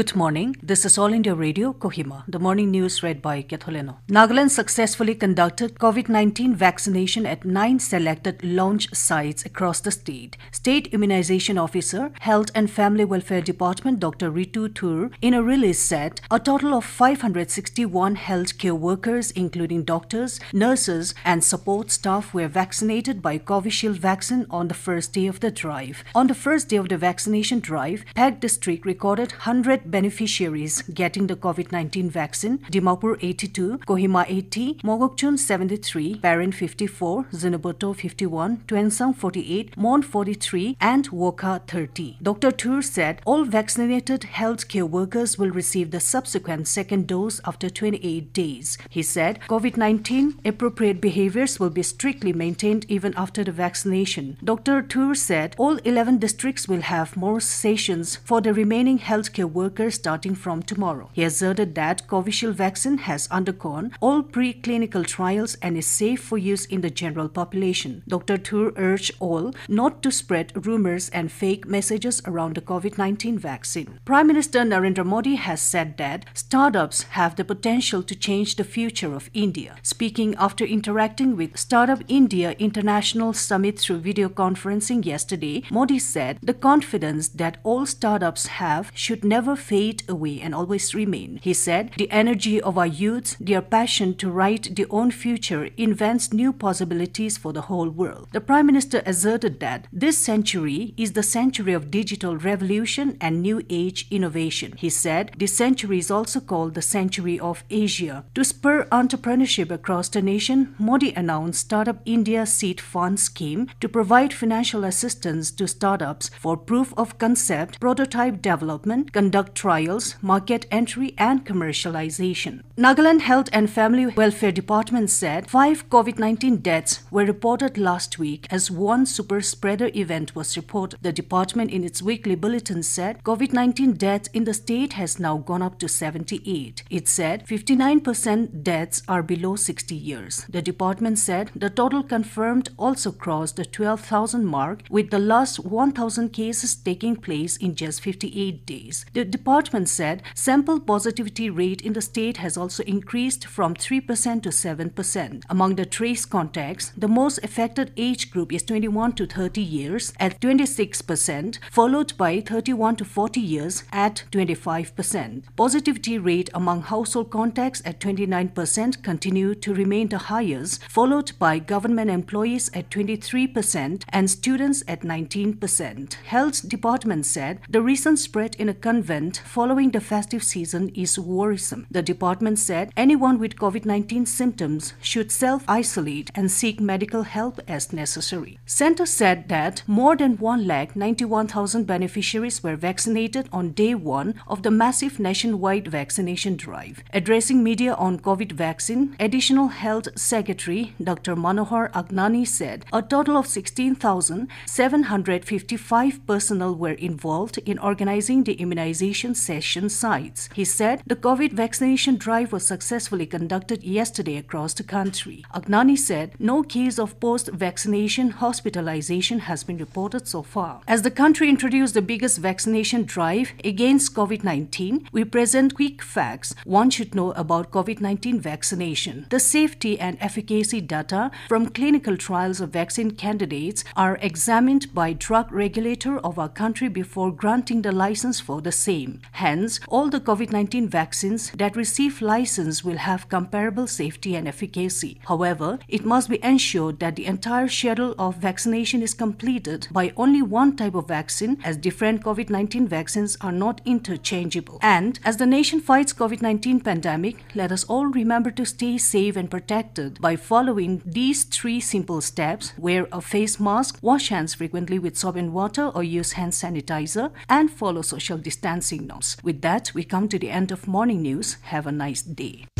Good morning. This is All India Radio, Kohima. The morning news read by Ketholeno. Nagaland successfully conducted COVID 19 vaccination at nine selected launch sites across the state. State Immunization Officer, Health and Family Welfare Department Dr. Ritu Thur, in a release said a total of 561 healthcare workers, including doctors, nurses, and support staff, were vaccinated by Covishield vaccine on the first day of the drive. On the first day of the vaccination drive, Peg District recorded 100 beneficiaries getting the COVID 19 vaccine Dimapur 82, Kohima 80, Mogokchun 73, Barin 54, Zunoboto 51, Twensang 48, Mon 43, and Woka 30. Dr. Tur said all vaccinated healthcare workers will receive the subsequent second dose after 28 days. He said COVID 19 appropriate behaviors will be strictly maintained even after the vaccination. Dr. Tur said all 11 districts will have more sessions for the remaining healthcare workers workers starting from tomorrow. He asserted that Covishield vaccine has undergone all pre-clinical trials and is safe for use in the general population. Dr. Thur urged all not to spread rumors and fake messages around the COVID-19 vaccine. Prime Minister Narendra Modi has said that startups have the potential to change the future of India. Speaking after interacting with Startup India International Summit through video conferencing yesterday, Modi said the confidence that all startups have should never fade away and always remain. He said, The energy of our youth, their passion to write their own future, invents new possibilities for the whole world. The Prime Minister asserted that this century is the century of digital revolution and new age innovation. He said, This century is also called the century of Asia. To spur entrepreneurship across the nation, Modi announced Startup India Seed Fund scheme to provide financial assistance to startups for proof of concept, prototype development, conduct trials, market entry, and commercialization. Nagaland Health and Family Welfare Department said five COVID 19 deaths were reported last week as one super spreader event was reported. The department, in its weekly bulletin, said COVID 19 deaths in the state has now gone up to 78. It said 59% deaths are below 60 years. The department said the total confirmed also crossed the 12,000 mark, with the last 1,000 cases taking place in just 58 days. The department said sample positivity rate in the state has also increased from 3% to 7%. Among the trace contacts, the most affected age group is 21 to 30 years at 26%, followed by 31 to 40 years at 25%. Positivity rate among household contacts at 29% continue to remain the highest, followed by government employees at 23% and students at 19%. Health department said the recent spread in a convent trend following the festive season is worrisome. The department said anyone with COVID 19 symptoms should self isolate and seek medical help as necessary. Center said that more than 91,000 beneficiaries were vaccinated on day one of the massive nationwide vaccination drive. Addressing media on COVID vaccine, Additional Health Secretary Dr. Manohar Agnani said a total of 16,755 personnel were involved in organizing the immunization vaccination session sites. He said the COVID vaccination drive was successfully conducted yesterday across the country. Agnani said no case of post vaccination hospitalization has been reported so far. As the country introduced the biggest vaccination drive against COVID 19, we present quick facts one should know about COVID 19 vaccination. The safety and efficacy data from clinical trials of vaccine candidates are examined by drug regulator of our country before granting the license for the same. Hence, all the COVID 19 vaccines that receive license will have comparable safety and efficacy. However, it must be ensured that the entire schedule of vaccination is completed by only one type of vaccine, as different COVID 19 vaccines are not interchangeable. And as the nation fights COVID 19 pandemic, let us all remember to stay safe and protected by following these three simple steps wear a face mask, wash hands frequently with soap and water, or use hand sanitizer, and follow social distancing signals. With that, we come to the end of morning news. Have a nice day.